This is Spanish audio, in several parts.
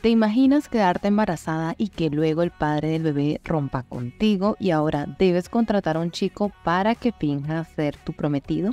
¿Te imaginas quedarte embarazada y que luego el padre del bebé rompa contigo y ahora debes contratar a un chico para que finja ser tu prometido?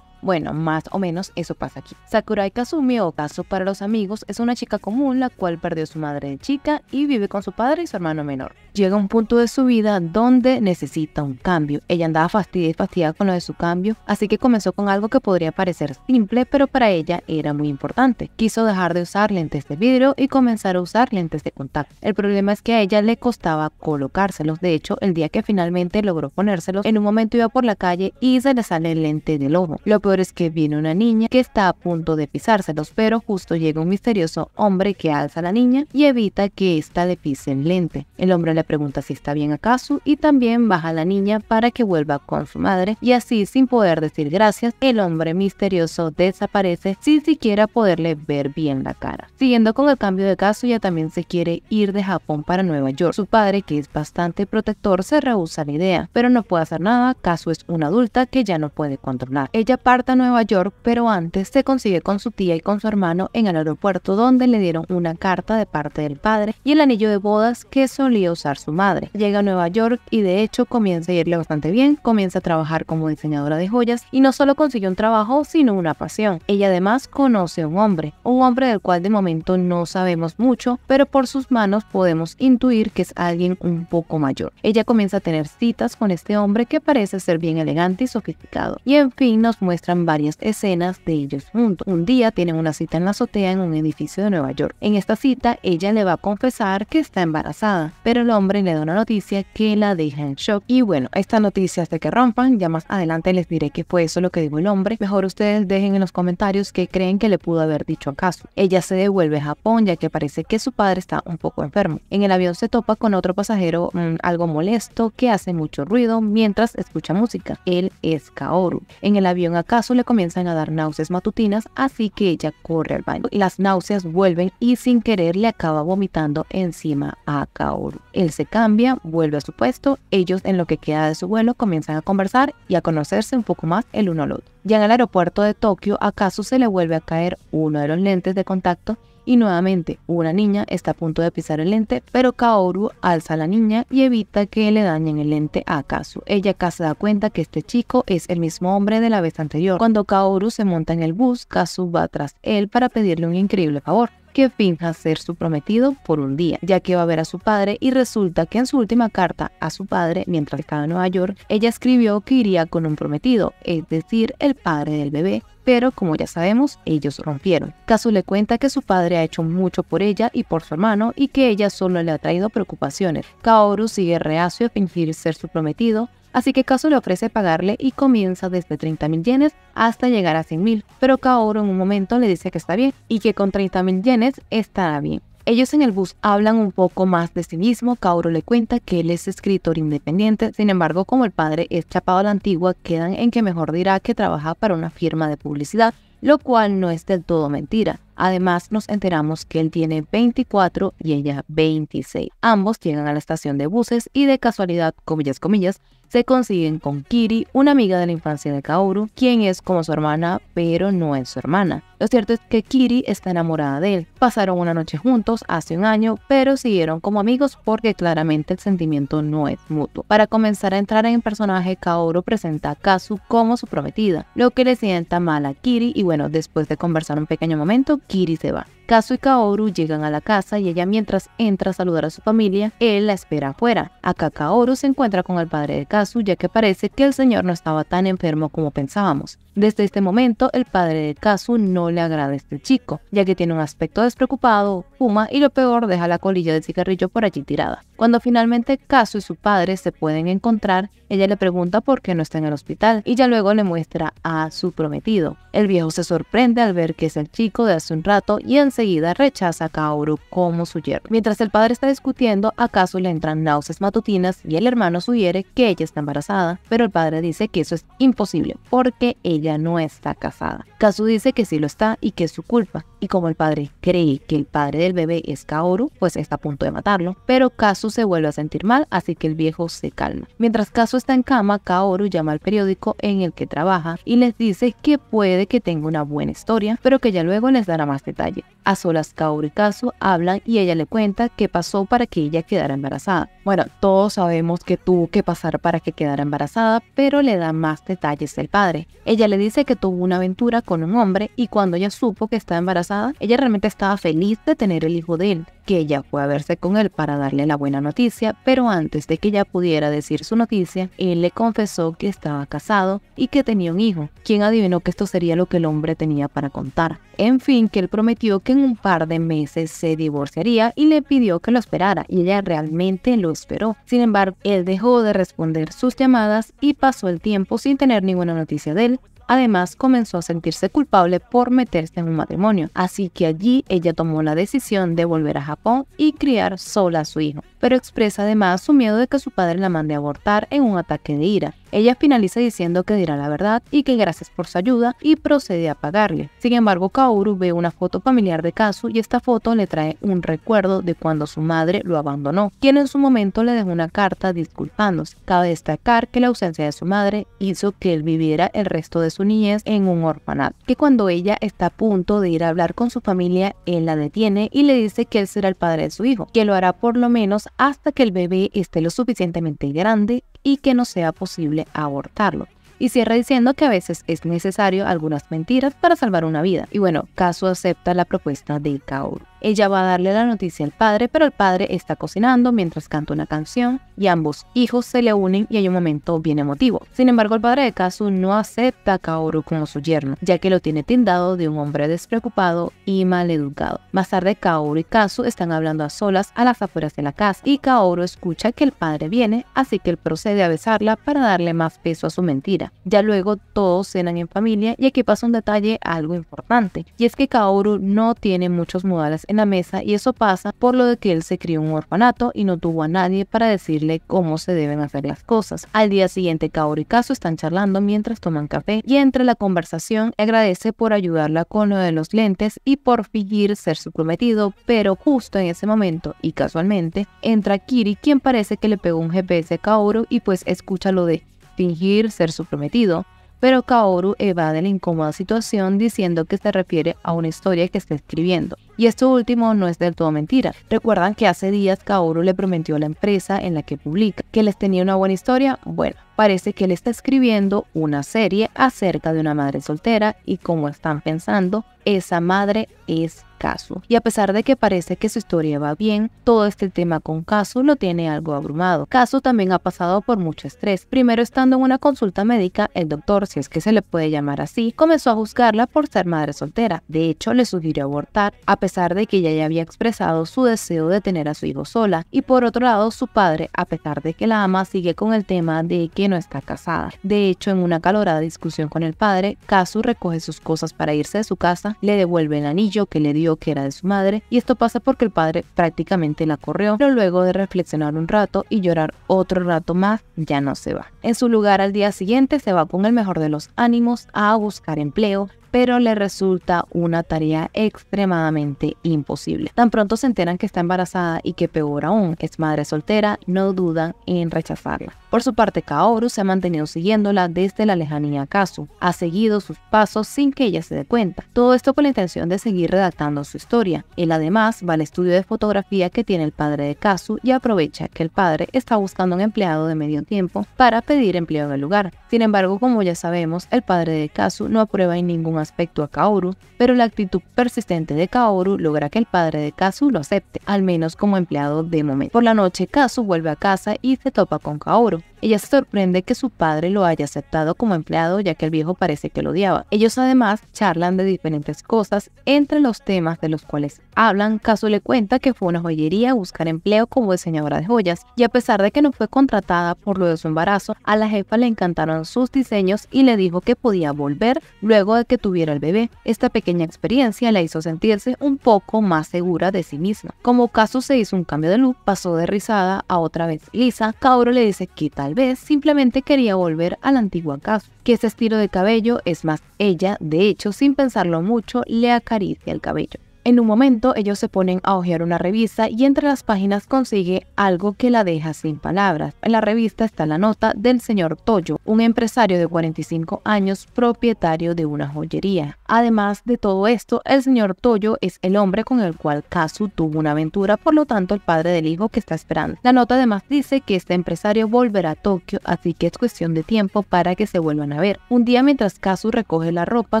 Bueno, más o menos eso pasa aquí. Sakurai Kazumi o caso para los amigos es una chica común la cual perdió su madre de chica y vive con su padre y su hermano menor. Llega un punto de su vida donde necesita un cambio. Ella andaba fastidiada y con lo de su cambio, así que comenzó con algo que podría parecer simple, pero para ella era muy importante. Quiso dejar de usar lentes de vidrio y comenzar a usar lentes de contacto. El problema es que a ella le costaba colocárselos. De hecho, el día que finalmente logró ponérselos, en un momento iba por la calle y se le sale el lente del ojo es que viene una niña que está a punto de pisárselos, pero justo llega un misterioso hombre que alza a la niña y evita que esta le pise el lente. El hombre le pregunta si está bien acaso y también baja a la niña para que vuelva con su madre y así sin poder decir gracias, el hombre misterioso desaparece sin siquiera poderle ver bien la cara. Siguiendo con el cambio de caso, ya también se quiere ir de Japón para Nueva York. Su padre, que es bastante protector, se rehúsa la idea, pero no puede hacer nada, Kazu es una adulta que ya no puede controlar. Ella parte a Nueva York, pero antes se consigue con su tía y con su hermano en el aeropuerto donde le dieron una carta de parte del padre y el anillo de bodas que solía usar su madre. Llega a Nueva York y de hecho comienza a irle bastante bien, comienza a trabajar como diseñadora de joyas y no solo consigue un trabajo sino una pasión. Ella además conoce a un hombre, un hombre del cual de momento no sabemos mucho, pero por sus manos podemos intuir que es alguien un poco mayor. Ella comienza a tener citas con este hombre que parece ser bien elegante y sofisticado y en fin nos muestra varias escenas de ellos juntos. Un día tienen una cita en la azotea en un edificio de Nueva York. En esta cita, ella le va a confesar que está embarazada, pero el hombre le da una noticia que la deja en shock. Y bueno, esta noticia hace que rompan, ya más adelante les diré que fue eso lo que dijo el hombre. Mejor ustedes dejen en los comentarios qué creen que le pudo haber dicho acaso. Ella se devuelve a Japón ya que parece que su padre está un poco enfermo. En el avión se topa con otro pasajero mm, algo molesto que hace mucho ruido mientras escucha música. Él es Kaoru. En el avión acá le comienzan a dar náuseas matutinas, así que ella corre al baño. Las náuseas vuelven y sin querer le acaba vomitando encima a Kaoru. Él se cambia, vuelve a su puesto, ellos en lo que queda de su vuelo comienzan a conversar y a conocerse un poco más el uno al otro. Ya en el aeropuerto de Tokio, acaso se le vuelve a caer uno de los lentes de contacto y nuevamente una niña está a punto de pisar el lente, pero Kaoru alza a la niña y evita que le dañen el lente a Kazu. Ella se da cuenta que este chico es el mismo hombre de la vez anterior. Cuando Kaoru se monta en el bus, Kazu va tras él para pedirle un increíble favor que finja ser su prometido por un día, ya que va a ver a su padre y resulta que en su última carta a su padre, mientras estaba en Nueva York, ella escribió que iría con un prometido, es decir, el padre del bebé, pero como ya sabemos, ellos rompieron. Kazu le cuenta que su padre ha hecho mucho por ella y por su hermano y que ella solo le ha traído preocupaciones. Kaoru sigue reacio a fingir ser su prometido, así que Kazu le ofrece pagarle y comienza desde 30.000 yenes hasta llegar a 100.000, pero Kaoru en un momento le dice que está bien y que con 30.000 yenes estará bien. Ellos en el bus hablan un poco más de sí mismo, Cauro le cuenta que él es escritor independiente, sin embargo como el padre es chapado a la antigua, quedan en que mejor dirá que trabaja para una firma de publicidad, lo cual no es del todo mentira. Además, nos enteramos que él tiene 24 y ella 26. Ambos llegan a la estación de buses y de casualidad, comillas, comillas, se consiguen con Kiri, una amiga de la infancia de Kaoru, quien es como su hermana, pero no es su hermana. Lo cierto es que Kiri está enamorada de él. Pasaron una noche juntos hace un año, pero siguieron como amigos porque claramente el sentimiento no es mutuo. Para comenzar a entrar en el personaje, Kaoru presenta a Kazu como su prometida, lo que le sienta mal a Kiri y bueno, después de conversar un pequeño momento, Kiri se va. Kazu y Kaoru llegan a la casa y ella mientras entra a saludar a su familia, él la espera afuera. Acá Kaoru se encuentra con el padre de Kazu ya que parece que el señor no estaba tan enfermo como pensábamos. Desde este momento, el padre de Kazu no le agrada al este chico, ya que tiene un aspecto despreocupado, fuma y lo peor deja la colilla del cigarrillo por allí tirada. Cuando finalmente Kazu y su padre se pueden encontrar, ella le pregunta por qué no está en el hospital y ya luego le muestra a su prometido. El viejo se sorprende al ver que es el chico de hace un rato y en seguida rechaza a Kaoru como su yerno. Mientras el padre está discutiendo, acaso le entran náuseas matutinas y el hermano sugiere que ella está embarazada, pero el padre dice que eso es imposible porque ella no está casada. Kazu dice que sí lo está y que es su culpa, y como el padre cree que el padre del bebé es Kaoru, pues está a punto de matarlo, pero Kazu se vuelve a sentir mal, así que el viejo se calma. Mientras Kazu está en cama, Kaoru llama al periódico en el que trabaja y les dice que puede que tenga una buena historia, pero que ya luego les dará más detalle. A solas Kaoru y Kazu hablan y ella le cuenta qué pasó para que ella quedara embarazada. Bueno, todos sabemos que tuvo que pasar para que quedara embarazada, pero le da más detalles el padre. Ella le dice que tuvo una aventura con un hombre y cuando ella supo que estaba embarazada, ella realmente estaba feliz de tener el hijo de él, que ella fue a verse con él para darle la buena noticia, pero antes de que ella pudiera decir su noticia, él le confesó que estaba casado y que tenía un hijo, quien adivinó que esto sería lo que el hombre tenía para contar. En fin, que él prometió que en un par de meses se divorciaría y le pidió que lo esperara, y ella realmente lo esperó. Sin embargo, él dejó de responder sus llamadas y pasó el tiempo sin tener ninguna noticia de él, Además, comenzó a sentirse culpable por meterse en un matrimonio, así que allí ella tomó la decisión de volver a Japón y criar sola a su hijo, pero expresa además su miedo de que su padre la mande a abortar en un ataque de ira, ella finaliza diciendo que dirá la verdad y que gracias por su ayuda y procede a pagarle. Sin embargo, Kaoru ve una foto familiar de Kazu y esta foto le trae un recuerdo de cuando su madre lo abandonó, quien en su momento le dejó una carta disculpándose. Cabe destacar que la ausencia de su madre hizo que él viviera el resto de su niñez en un orfanato, que cuando ella está a punto de ir a hablar con su familia, él la detiene y le dice que él será el padre de su hijo, que lo hará por lo menos hasta que el bebé esté lo suficientemente grande y que no sea posible abortarlo. Y cierra diciendo que a veces es necesario algunas mentiras para salvar una vida. Y bueno, Caso acepta la propuesta de Kaoru. Ella va a darle la noticia al padre, pero el padre está cocinando mientras canta una canción y ambos hijos se le unen y hay un momento bien emotivo. Sin embargo, el padre de Kazu no acepta a Kaoru como su yerno, ya que lo tiene tildado de un hombre despreocupado y educado. Más tarde, Kaoru y Kazu están hablando a solas a las afueras de la casa y Kaoru escucha que el padre viene, así que él procede a besarla para darle más peso a su mentira. Ya luego todos cenan en familia y aquí pasa un detalle algo importante, y es que Kaoru no tiene muchos modales en la mesa y eso pasa por lo de que él se crió en un orfanato y no tuvo a nadie para decirle cómo se deben hacer las cosas. Al día siguiente, Kaoru y Kazu están charlando mientras toman café y entre la conversación agradece por ayudarla con lo de los lentes y por fingir ser su prometido, pero justo en ese momento y casualmente entra Kiri quien parece que le pegó un GPS a Kaoru y pues escucha lo de fingir ser su prometido, pero Kaoru evade la incómoda situación diciendo que se refiere a una historia que está escribiendo. Y esto último no es del todo mentira. Recuerdan que hace días Kaoru le prometió a la empresa en la que publica que les tenía una buena historia. Bueno, parece que él está escribiendo una serie acerca de una madre soltera y como están pensando, esa madre es Casu, y a pesar de que parece que su historia va bien, todo este tema con Caso lo tiene algo abrumado. Caso también ha pasado por mucho estrés. Primero estando en una consulta médica, el doctor, si es que se le puede llamar así, comenzó a juzgarla por ser madre soltera. De hecho, le sugirió abortar, a pesar de que ella ya había expresado su deseo de tener a su hijo sola. Y por otro lado, su padre, a pesar de que la ama, sigue con el tema de que no está casada. De hecho, en una calorada discusión con el padre, Kazu recoge sus cosas para irse de su casa, le devuelve el anillo que le dio que era de su madre y esto pasa porque el padre prácticamente la corrió, pero luego de reflexionar un rato y llorar otro rato más, ya no se va. En su lugar al día siguiente se va con el mejor de los ánimos a buscar empleo, pero le resulta una tarea extremadamente imposible. Tan pronto se enteran que está embarazada y que peor aún es madre soltera, no dudan en rechazarla. Por su parte, Kaoru se ha mantenido siguiéndola desde la lejanía Kazu, ha seguido sus pasos sin que ella se dé cuenta, todo esto con la intención de seguir redactando su historia. Él además va al estudio de fotografía que tiene el padre de Kazu y aprovecha que el padre está buscando un empleado de medio tiempo para pedir empleo en el lugar. Sin embargo, como ya sabemos, el padre de Kazu no aprueba en ningún aspecto a Kaoru, pero la actitud persistente de Kaoru logra que el padre de Kazu lo acepte, al menos como empleado de momento. Por la noche, Kazu vuelve a casa y se topa con Kaoru, ella se sorprende que su padre lo haya aceptado como empleado ya que el viejo parece que lo odiaba. Ellos además charlan de diferentes cosas, entre los temas de los cuales hablan, Caso le cuenta que fue una joyería a buscar empleo como diseñadora de joyas y a pesar de que no fue contratada por lo de su embarazo, a la jefa le encantaron sus diseños y le dijo que podía volver luego de que tuviera el bebé. Esta pequeña experiencia la hizo sentirse un poco más segura de sí misma. Como Caso se hizo un cambio de look, pasó de rizada a otra vez lisa, Kaoru le dice que tal vez simplemente quería volver al antiguo antigua que ese estilo de cabello es más ella, de hecho, sin pensarlo mucho, le acaricia el cabello. En un momento ellos se ponen a hojear una revista y entre las páginas consigue algo que la deja sin palabras. En la revista está la nota del señor Toyo, un empresario de 45 años propietario de una joyería. Además de todo esto, el señor Toyo es el hombre con el cual Kazu tuvo una aventura, por lo tanto el padre del hijo que está esperando. La nota además dice que este empresario volverá a Tokio, así que es cuestión de tiempo para que se vuelvan a ver. Un día mientras Kazu recoge la ropa,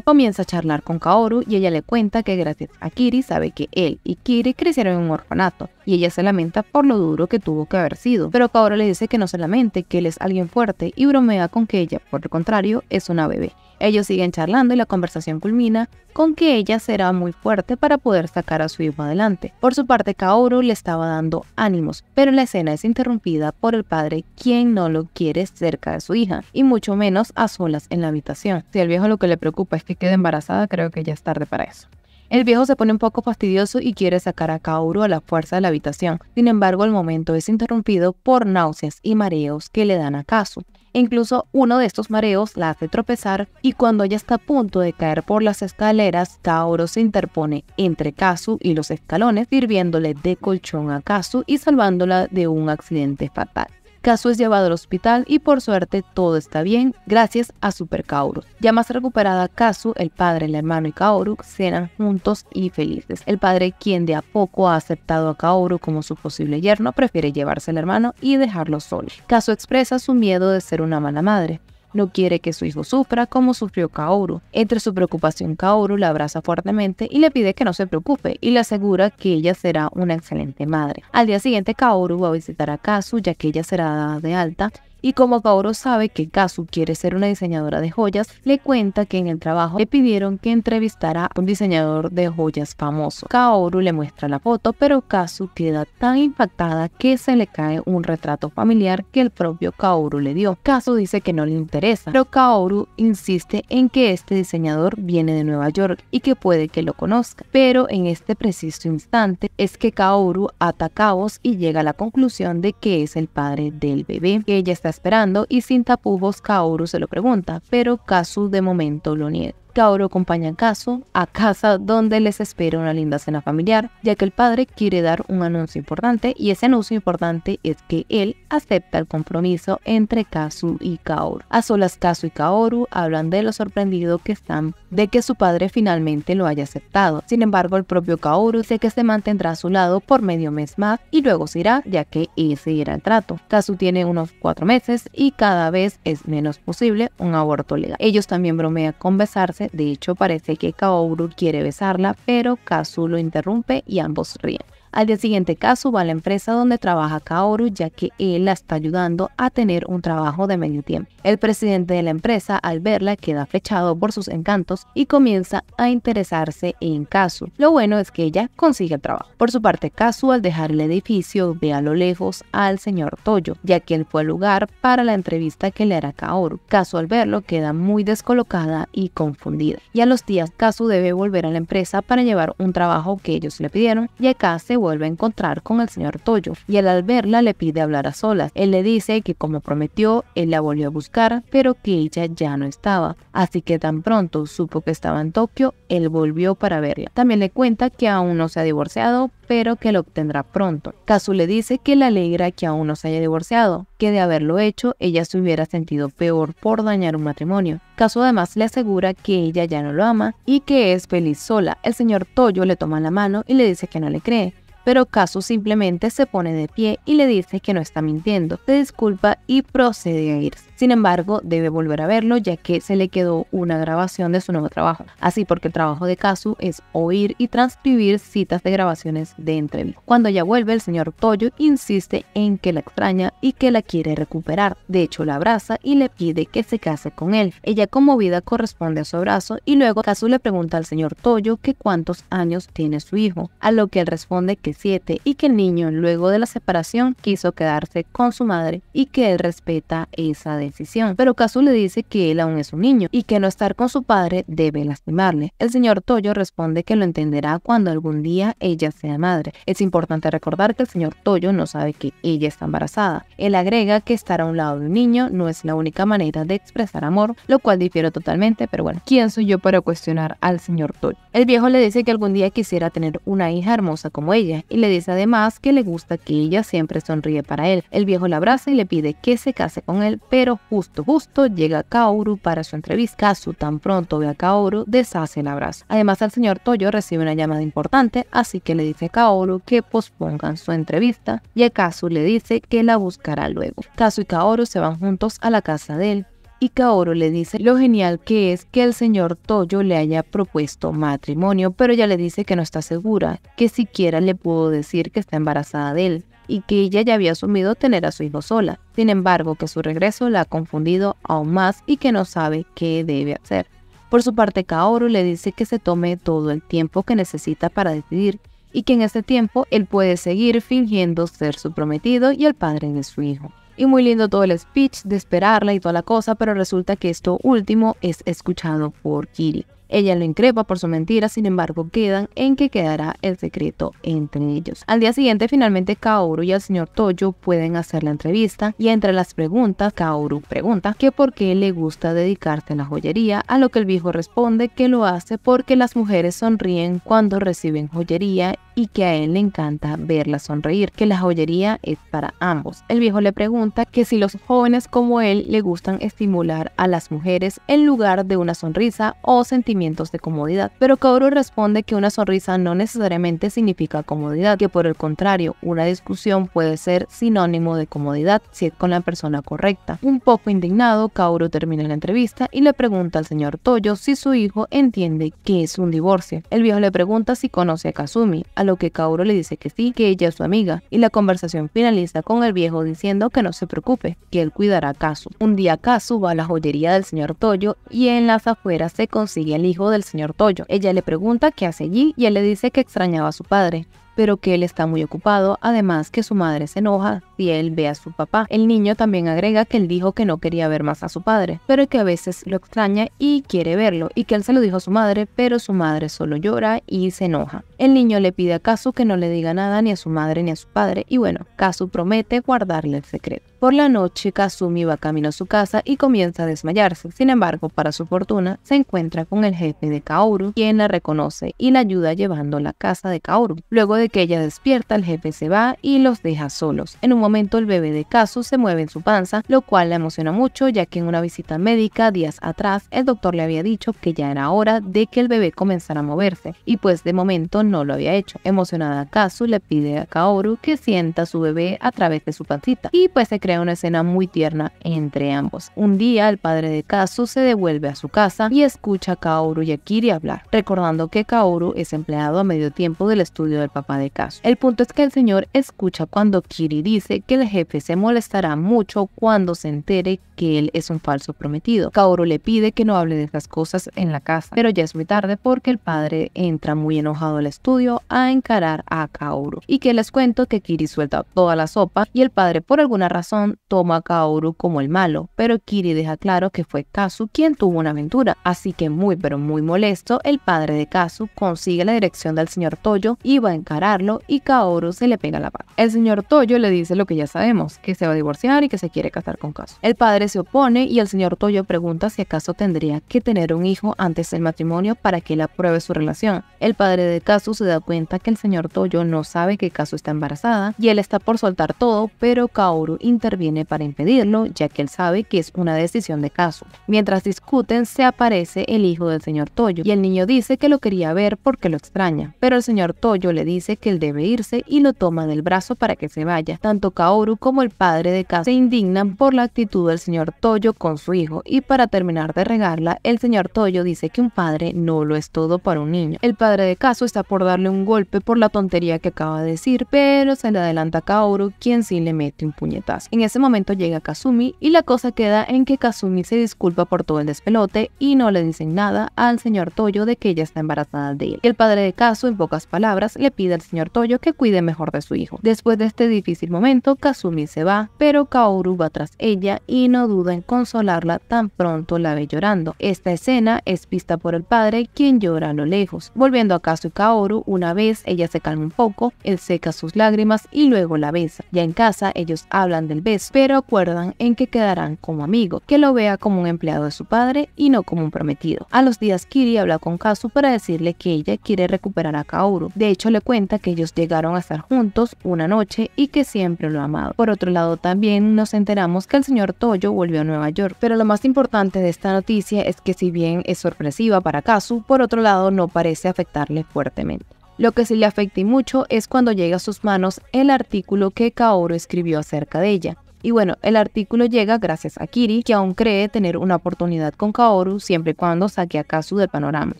comienza a charlar con Kaoru y ella le cuenta que gracias a Kiri sabe que él y Kiri crecieron en un orfanato, y ella se lamenta por lo duro que tuvo que haber sido, pero Kaoru le dice que no se lamente, que él es alguien fuerte y bromea con que ella, por el contrario, es una bebé. Ellos siguen charlando y la conversación culmina con que ella será muy fuerte para poder sacar a su hijo adelante. Por su parte, Kaoru le estaba dando ánimos, pero la escena es interrumpida por el padre, quien no lo quiere cerca de su hija, y mucho menos a solas en la habitación. Si al viejo lo que le preocupa es que quede embarazada, creo que ya es tarde para eso. El viejo se pone un poco fastidioso y quiere sacar a Kaoru a la fuerza de la habitación. Sin embargo, el momento es interrumpido por náuseas y mareos que le dan a Kazu. incluso uno de estos mareos la hace tropezar y cuando ella está a punto de caer por las escaleras, Kaoru se interpone entre Kazu y los escalones, sirviéndole de colchón a Kazu y salvándola de un accidente fatal. Kazu es llevado al hospital y por suerte todo está bien gracias a Super Kaoru. Ya más recuperada Kazu, el padre, el hermano y Kaoru cenan juntos y felices. El padre, quien de a poco ha aceptado a Kaoru como su posible yerno, prefiere llevarse al hermano y dejarlo solo. Kazu expresa su miedo de ser una mala madre, no quiere que su hijo sufra como sufrió Kaoru. Entre su preocupación, Kaoru la abraza fuertemente y le pide que no se preocupe y le asegura que ella será una excelente madre. Al día siguiente, Kaoru va a visitar a Kazu ya que ella será dada de alta y como Kaoru sabe que Kazu quiere ser una diseñadora de joyas, le cuenta que en el trabajo le pidieron que entrevistara a un diseñador de joyas famoso. Kaoru le muestra la foto, pero Kazu queda tan impactada que se le cae un retrato familiar que el propio Kaoru le dio. Kazu dice que no le interesa, pero Kaoru insiste en que este diseñador viene de Nueva York y que puede que lo conozca. Pero en este preciso instante es que Kaoru a vos y llega a la conclusión de que es el padre del bebé, que ella está esperando y sin tapujos Kaoru se lo pregunta, pero Kazu de momento lo niega. Kaoru acompaña a Kasu a casa donde les espera una linda cena familiar, ya que el padre quiere dar un anuncio importante y ese anuncio importante es que él acepta el compromiso entre Kazu y Kaoru. A solas Kazu y Kaoru hablan de lo sorprendido que están de que su padre finalmente lo haya aceptado. Sin embargo, el propio Kaoru dice que se mantendrá a su lado por medio mes más y luego se irá, ya que ese era el trato. Kazu tiene unos cuatro meses y cada vez es menos posible un aborto legal. Ellos también bromean con besarse de hecho, parece que Kaoru quiere besarla, pero Kazu lo interrumpe y ambos ríen. Al día siguiente, Kazu va a la empresa donde trabaja Kaoru, ya que él la está ayudando a tener un trabajo de medio tiempo. El presidente de la empresa, al verla, queda flechado por sus encantos y comienza a interesarse en Kazu. Lo bueno es que ella consigue el trabajo. Por su parte, Kazu, al dejar el edificio, ve a lo lejos al señor Toyo, ya que él fue el lugar para la entrevista que le hará Kaoru. Kazu, al verlo, queda muy descolocada y confundida. Y a los días, Kazu debe volver a la empresa para llevar un trabajo que ellos le pidieron, y acá se vuelve vuelve a encontrar con el señor Toyo y al verla le pide hablar a solas. Él le dice que como prometió, él la volvió a buscar, pero que ella ya no estaba. Así que tan pronto supo que estaba en Tokio, él volvió para verla. También le cuenta que aún no se ha divorciado, pero que lo obtendrá pronto. Kazu le dice que le alegra que aún no se haya divorciado, que de haberlo hecho ella se hubiera sentido peor por dañar un matrimonio. Kazu además le asegura que ella ya no lo ama y que es feliz sola. El señor Toyo le toma la mano y le dice que no le cree, pero Kazu simplemente se pone de pie y le dice que no está mintiendo, se disculpa y procede a irse. Sin embargo, debe volver a verlo ya que se le quedó una grabación de su nuevo trabajo. Así porque el trabajo de Kazu es oír y transcribir citas de grabaciones de entrevistas. Cuando ella vuelve, el señor Toyo insiste en que la extraña y que la quiere recuperar. De hecho, la abraza y le pide que se case con él. Ella conmovida corresponde a su abrazo y luego Kazu le pregunta al señor Toyo que cuántos años tiene su hijo, a lo que él responde que siete y que el niño luego de la separación quiso quedarse con su madre y que él respeta esa de decisión, pero Kazu le dice que él aún es un niño y que no estar con su padre debe lastimarle. El señor Toyo responde que lo entenderá cuando algún día ella sea madre. Es importante recordar que el señor Toyo no sabe que ella está embarazada. Él agrega que estar a un lado de un niño no es la única manera de expresar amor, lo cual difiero totalmente, pero bueno, ¿quién soy yo para cuestionar al señor Toyo? El viejo le dice que algún día quisiera tener una hija hermosa como ella y le dice además que le gusta que ella siempre sonríe para él. El viejo la abraza y le pide que se case con él, pero justo, justo, llega Kaoru para su entrevista. Kazu tan pronto ve a Kaoru, deshace el abrazo. Además, el señor Toyo recibe una llamada importante, así que le dice a Kaoru que pospongan su entrevista y a Kazu le dice que la buscará luego. Kazu y Kaoru se van juntos a la casa de él y Kaoru le dice lo genial que es que el señor Toyo le haya propuesto matrimonio, pero ella le dice que no está segura, que siquiera le pudo decir que está embarazada de él y que ella ya había asumido tener a su hijo sola. Sin embargo, que su regreso la ha confundido aún más y que no sabe qué debe hacer. Por su parte, Kaoru le dice que se tome todo el tiempo que necesita para decidir y que en ese tiempo él puede seguir fingiendo ser su prometido y el padre de su hijo. Y muy lindo todo el speech de esperarla y toda la cosa, pero resulta que esto último es escuchado por Kiri. Ella lo increpa por su mentira, sin embargo quedan en que quedará el secreto entre ellos. Al día siguiente finalmente Kaoru y el señor Toyo pueden hacer la entrevista y entre las preguntas Kaoru pregunta que por qué le gusta dedicarte a la joyería, a lo que el viejo responde que lo hace porque las mujeres sonríen cuando reciben joyería y que a él le encanta verla sonreír, que la joyería es para ambos. El viejo le pregunta que si los jóvenes como él le gustan estimular a las mujeres en lugar de una sonrisa o sentimientos de comodidad, pero Kaoru responde que una sonrisa no necesariamente significa comodidad, que por el contrario, una discusión puede ser sinónimo de comodidad si es con la persona correcta. Un poco indignado, Kaoru termina la entrevista y le pregunta al señor Toyo si su hijo entiende que es un divorcio. El viejo le pregunta si conoce a Kazumi, lo que Kaoru le dice que sí, que ella es su amiga, y la conversación finaliza con el viejo diciendo que no se preocupe, que él cuidará a Kazu. Un día Kazu va a la joyería del señor Toyo y en las afueras se consigue al hijo del señor Toyo. Ella le pregunta qué hace allí y él le dice que extrañaba a su padre pero que él está muy ocupado, además que su madre se enoja si él ve a su papá. El niño también agrega que él dijo que no quería ver más a su padre, pero que a veces lo extraña y quiere verlo, y que él se lo dijo a su madre, pero su madre solo llora y se enoja. El niño le pide a Kazu que no le diga nada ni a su madre ni a su padre, y bueno, Kazu promete guardarle el secreto. Por la noche, Kazumi va camino a su casa y comienza a desmayarse. Sin embargo, para su fortuna, se encuentra con el jefe de Kaoru, quien la reconoce y la ayuda llevando a casa de Kaoru. Luego de que ella despierta, el jefe se va y los deja solos. En un momento, el bebé de Kazumi se mueve en su panza, lo cual la emociona mucho, ya que en una visita médica días atrás, el doctor le había dicho que ya era hora de que el bebé comenzara a moverse, y pues de momento no lo había hecho. Emocionada, Kazu le pide a Kaoru que sienta a su bebé a través de su pancita, y pues se crea una escena muy tierna entre ambos. Un día, el padre de Kazu se devuelve a su casa y escucha a Kaoru y a Kiri hablar, recordando que Kaoru es empleado a medio tiempo del estudio del papá de Kazu. El punto es que el señor escucha cuando Kiri dice que el jefe se molestará mucho cuando se entere que él es un falso prometido. Kaoru le pide que no hable de estas cosas en la casa, pero ya es muy tarde porque el padre entra muy enojado al estudio a encarar a Kaoru. Y que les cuento que Kiri suelta toda la sopa y el padre por alguna razón toma a Kaoru como el malo, pero Kiri deja claro que fue Kazu quien tuvo una aventura, así que muy pero muy molesto, el padre de Kazu consigue la dirección del señor Toyo y va a encararlo y Kaoru se le pega la pata. El señor Toyo le dice lo que ya sabemos, que se va a divorciar y que se quiere casar con Kazu. El padre se opone y el señor Toyo pregunta si acaso tendría que tener un hijo antes del matrimonio para que él apruebe su relación. El padre de Kazu se da cuenta que el señor Toyo no sabe que Kazu está embarazada y él está por soltar todo, pero Kaoru intenta viene para impedirlo, ya que él sabe que es una decisión de caso. Mientras discuten, se aparece el hijo del señor Toyo y el niño dice que lo quería ver porque lo extraña, pero el señor Toyo le dice que él debe irse y lo toma del brazo para que se vaya. Tanto Kaoru como el padre de caso se indignan por la actitud del señor Toyo con su hijo y para terminar de regarla, el señor Toyo dice que un padre no lo es todo para un niño. El padre de caso está por darle un golpe por la tontería que acaba de decir, pero se le adelanta a Kaoru, quien sí le mete un puñetazo. En ese momento llega Kazumi y la cosa queda en que Kazumi se disculpa por todo el despelote y no le dicen nada al señor Toyo de que ella está embarazada de él. El padre de Kazu, en pocas palabras, le pide al señor Toyo que cuide mejor de su hijo. Después de este difícil momento, Kazumi se va, pero Kaoru va tras ella y no duda en consolarla tan pronto la ve llorando. Esta escena es vista por el padre, quien llora a lo lejos. Volviendo a Kazu y Kaoru, una vez ella se calma un poco, él seca sus lágrimas y luego la besa. Ya en casa, ellos hablan del pero acuerdan en que quedarán como amigo, que lo vea como un empleado de su padre y no como un prometido. A los días Kiri habla con Kazu para decirle que ella quiere recuperar a Kaoru. De hecho le cuenta que ellos llegaron a estar juntos una noche y que siempre lo ha amado. Por otro lado también nos enteramos que el señor Toyo volvió a Nueva York, pero lo más importante de esta noticia es que si bien es sorpresiva para Kazu, por otro lado no parece afectarle fuertemente. Lo que sí le afecta y mucho es cuando llega a sus manos el artículo que Kaoru escribió acerca de ella. Y bueno, el artículo llega gracias a Kiri, que aún cree tener una oportunidad con Kaoru siempre y cuando saque a Kazu del panorama.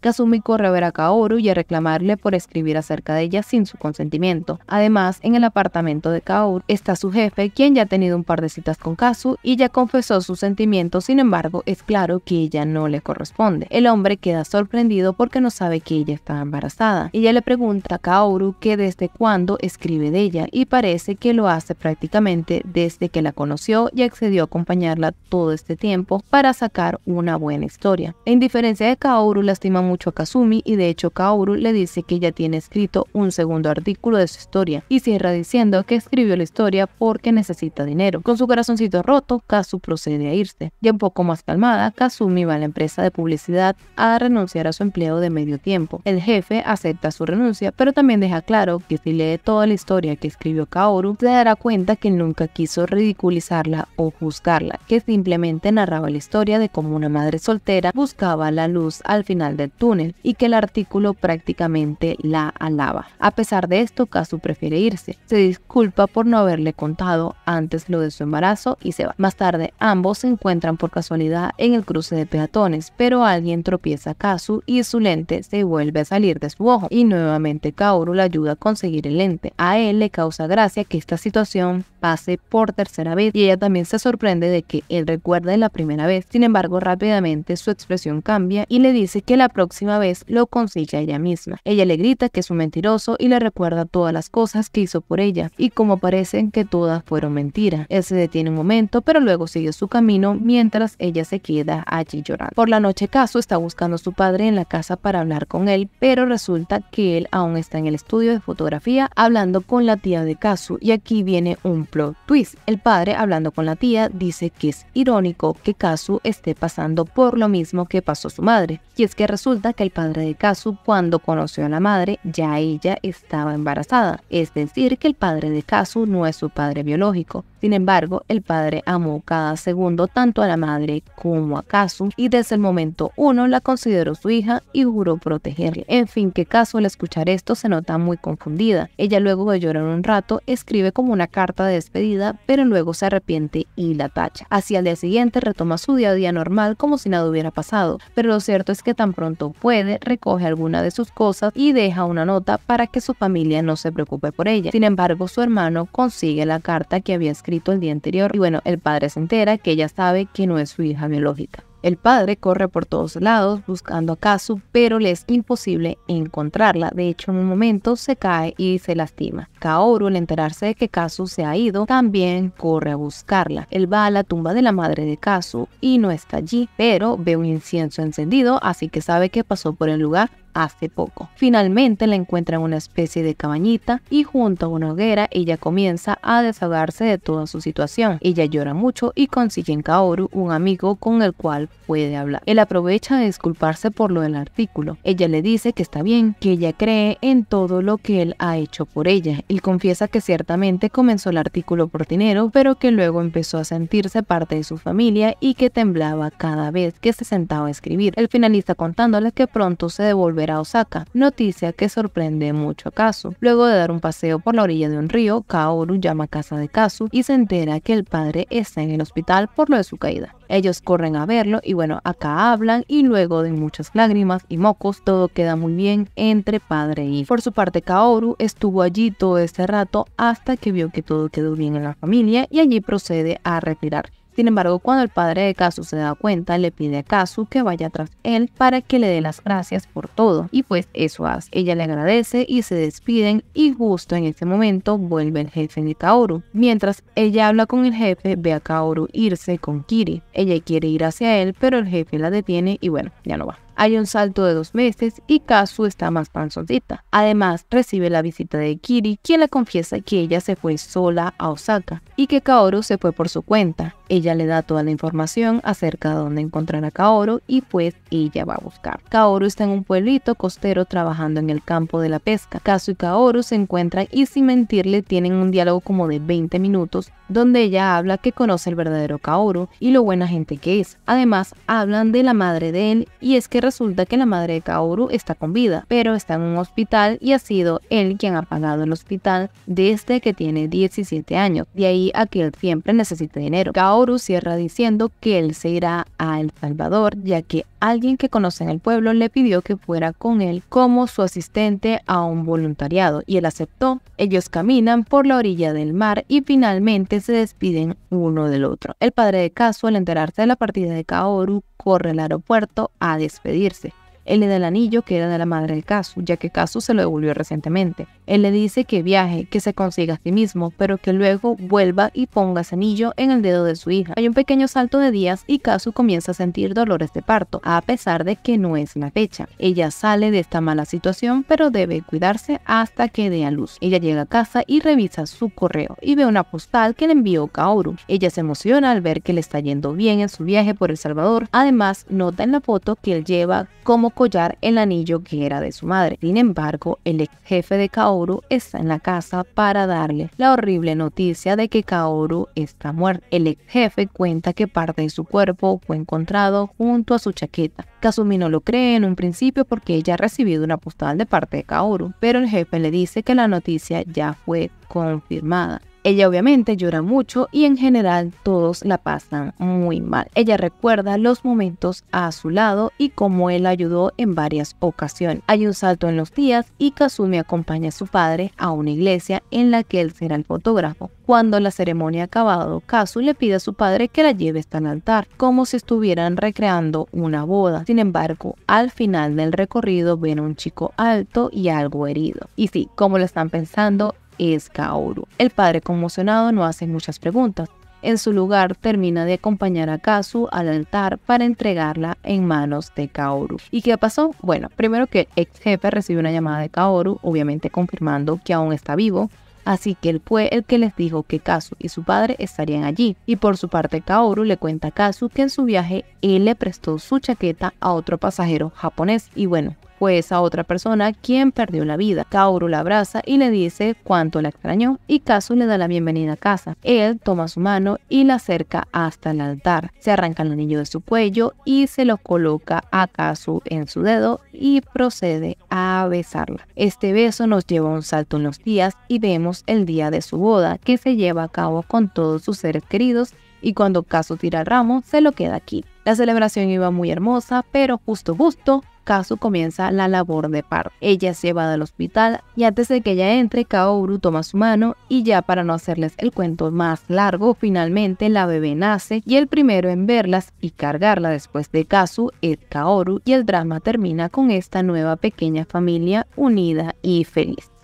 Kazumi corre a ver a Kaoru y a reclamarle por escribir acerca de ella sin su consentimiento. Además, en el apartamento de Kaoru está su jefe, quien ya ha tenido un par de citas con Kazu y ya confesó sus sentimientos, sin embargo, es claro que ella no le corresponde. El hombre queda sorprendido porque no sabe que ella está embarazada. Ella le pregunta a Kaoru que desde cuándo escribe de ella y parece que lo hace prácticamente desde que la conoció y accedió a acompañarla todo este tiempo para sacar una buena historia. en indiferencia de Kaoru lastima mucho a Kazumi y de hecho Kaoru le dice que ya tiene escrito un segundo artículo de su historia y cierra diciendo que escribió la historia porque necesita dinero. Con su corazoncito roto, Kazu procede a irse. y un poco más calmada, Kazumi va a la empresa de publicidad a renunciar a su empleo de medio tiempo. El jefe acepta su renuncia, pero también deja claro que si lee toda la historia que escribió Kaoru, se dará cuenta que nunca quiso ridiculizarla o juzgarla, que simplemente narraba la historia de cómo una madre soltera buscaba la luz al final del túnel y que el artículo prácticamente la alaba. A pesar de esto, Kazu prefiere irse. Se disculpa por no haberle contado antes lo de su embarazo y se va. Más tarde, ambos se encuentran por casualidad en el cruce de peatones, pero alguien tropieza a Kazu y su lente se vuelve a salir de su ojo y nuevamente Kaoru le ayuda a conseguir el lente. A él le causa gracia que esta situación pase por tercera vez y ella también se sorprende de que él recuerde la primera vez. Sin embargo, rápidamente su expresión cambia y le dice que la próxima vez lo consigue ella misma. Ella le grita que es un mentiroso y le recuerda todas las cosas que hizo por ella y como parecen que todas fueron mentiras. Él se detiene un momento pero luego sigue su camino mientras ella se queda allí llorando. Por la noche Caso está buscando a su padre en la casa para hablar con él pero resulta que él aún está en el estudio de fotografía hablando con la tía de Kazu y aquí viene un plot twist. El padre, hablando con la tía, dice que es irónico que Kazu esté pasando por lo mismo que pasó su madre. Y es que resulta que el padre de Kazu, cuando conoció a la madre, ya ella estaba embarazada. Es decir, que el padre de Kazu no es su padre biológico. Sin embargo, el padre amó cada segundo tanto a la madre como a Kazu y desde el momento uno la consideró su hija y juró protegerla. En fin, que Kazu al escuchar esto se nota muy confundida. Ella luego de llorar un rato escribe como una carta de despedida, pero luego se arrepiente y la tacha. Hacia el día siguiente retoma su día a día normal como si nada hubiera pasado, pero lo cierto es que tan pronto puede recoge alguna de sus cosas y deja una nota para que su familia no se preocupe por ella. Sin embargo, su hermano consigue la carta que había escrito el día anterior y bueno, el padre se entera que ella sabe que no es su hija biológica. El padre corre por todos lados buscando a Kazu, pero le es imposible encontrarla. De hecho, en un momento se cae y se lastima. Kaoru, al enterarse de que Kazu se ha ido, también corre a buscarla. Él va a la tumba de la madre de Kazu y no está allí, pero ve un incienso encendido, así que sabe que pasó por el lugar hace poco. Finalmente la encuentra en una especie de cabañita y junto a una hoguera ella comienza a desahogarse de toda su situación. Ella llora mucho y consigue en Kaoru un amigo con el cual puede hablar. Él aprovecha de disculparse por lo del artículo. Ella le dice que está bien, que ella cree en todo lo que él ha hecho por ella. Él confiesa que ciertamente comenzó el artículo por dinero, pero que luego empezó a sentirse parte de su familia y que temblaba cada vez que se sentaba a escribir. el finalista contándole que pronto se devolverá a Osaka, noticia que sorprende mucho a Kazu. Luego de dar un paseo por la orilla de un río, Kaoru llama a casa de Kazu y se entera que el padre está en el hospital por lo de su caída. Ellos corren a verlo y bueno, acá hablan y luego de muchas lágrimas y mocos, todo queda muy bien entre padre y hijo. Por su parte, Kaoru estuvo allí todo este rato hasta que vio que todo quedó bien en la familia y allí procede a retirar. Sin embargo, cuando el padre de Kazu se da cuenta, le pide a Kazu que vaya tras él para que le dé las gracias por todo. Y pues eso hace. Ella le agradece y se despiden y justo en ese momento vuelve el jefe de Kaoru. Mientras ella habla con el jefe, ve a Kaoru irse con Kiri. Ella quiere ir hacia él, pero el jefe la detiene y bueno, ya no va. Hay un salto de dos meses y Kazu está más panzoncita. Además, recibe la visita de Kiri, quien le confiesa que ella se fue sola a Osaka y que Kaoru se fue por su cuenta. Ella le da toda la información acerca de dónde encontrar a Kaoru y pues ella va a buscar. Kaoru está en un pueblito costero trabajando en el campo de la pesca. Kazu y Kaoru se encuentran y sin mentirle tienen un diálogo como de 20 minutos donde ella habla que conoce el verdadero Kaoru y lo buena gente que es. Además, hablan de la madre de él y es que resulta que la madre de Kaoru está con vida, pero está en un hospital y ha sido él quien ha pagado el hospital desde que tiene 17 años. De ahí a que él siempre necesita dinero. Kaoru cierra diciendo que él se irá a El Salvador, ya que alguien que conoce en el pueblo le pidió que fuera con él como su asistente a un voluntariado y él aceptó. Ellos caminan por la orilla del mar y finalmente se despiden uno del otro. El padre de Kazu, al enterarse de la partida de Kaoru, corre al aeropuerto a despedir irse. Él le da el anillo que era de la madre de Kazu, ya que Kazu se lo devolvió recientemente. Él le dice que viaje, que se consiga a sí mismo, pero que luego vuelva y ponga ese anillo en el dedo de su hija. Hay un pequeño salto de días y Kazu comienza a sentir dolores de parto, a pesar de que no es la fecha. Ella sale de esta mala situación, pero debe cuidarse hasta que dé a luz. Ella llega a casa y revisa su correo y ve una postal que le envió Kaoru. Ella se emociona al ver que le está yendo bien en su viaje por El Salvador. Además, nota en la foto que él lleva como collar el anillo que era de su madre. Sin embargo, el ex jefe de Kaoru está en la casa para darle la horrible noticia de que Kaoru está muerto. El ex jefe cuenta que parte de su cuerpo fue encontrado junto a su chaqueta. Kazumi no lo cree en un principio porque ella ha recibido una postal de parte de Kaoru, pero el jefe le dice que la noticia ya fue confirmada. Ella obviamente llora mucho y en general todos la pasan muy mal. Ella recuerda los momentos a su lado y cómo él ayudó en varias ocasiones. Hay un salto en los días y Kazumi acompaña a su padre a una iglesia en la que él será el fotógrafo. Cuando la ceremonia ha acabado, Kazu le pide a su padre que la lleve hasta el altar, como si estuvieran recreando una boda. Sin embargo, al final del recorrido ven un chico alto y algo herido. Y sí, como lo están pensando, es Kaoru. El padre conmocionado no hace muchas preguntas. En su lugar, termina de acompañar a Kazu al altar para entregarla en manos de Kaoru. ¿Y qué pasó? Bueno, primero que el ex jefe recibe una llamada de Kaoru, obviamente confirmando que aún está vivo, así que él fue el que les dijo que Kazu y su padre estarían allí. Y por su parte, Kaoru le cuenta a Kazu que en su viaje él le prestó su chaqueta a otro pasajero japonés. Y bueno, fue pues a otra persona quien perdió la vida. Kaoru la abraza y le dice cuánto la extrañó y Kazu le da la bienvenida a casa. Él toma su mano y la acerca hasta el altar. Se arranca el anillo de su cuello y se lo coloca a Kazu en su dedo y procede a besarla. Este beso nos lleva un salto en los días y vemos el día de su boda que se lleva a cabo con todos sus seres queridos y cuando Kazu tira el ramo se lo queda aquí. La celebración iba muy hermosa, pero justo justo Kazu comienza la labor de parto. Ella se va del hospital y antes de que ella entre, Kaoru toma su mano y ya para no hacerles el cuento más largo, finalmente la bebé nace y el primero en verlas y cargarla después de Kazu es Kaoru y el drama termina con esta nueva pequeña familia unida y feliz.